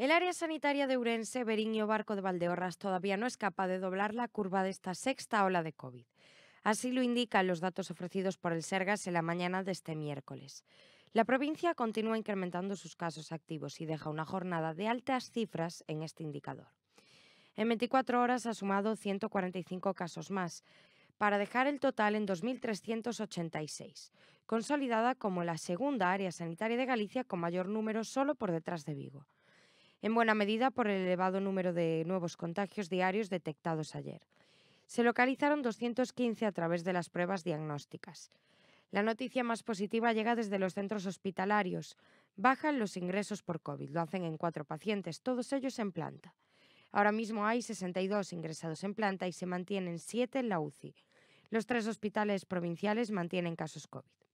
El área sanitaria de Urense, Beriño Barco de Valdeorras todavía no es capaz de doblar la curva de esta sexta ola de COVID. Así lo indican los datos ofrecidos por el Sergas en la mañana de este miércoles. La provincia continúa incrementando sus casos activos y deja una jornada de altas cifras en este indicador. En 24 horas ha sumado 145 casos más, para dejar el total en 2.386, consolidada como la segunda área sanitaria de Galicia con mayor número solo por detrás de Vigo en buena medida por el elevado número de nuevos contagios diarios detectados ayer. Se localizaron 215 a través de las pruebas diagnósticas. La noticia más positiva llega desde los centros hospitalarios. Bajan los ingresos por COVID, lo hacen en cuatro pacientes, todos ellos en planta. Ahora mismo hay 62 ingresados en planta y se mantienen siete en la UCI. Los tres hospitales provinciales mantienen casos COVID.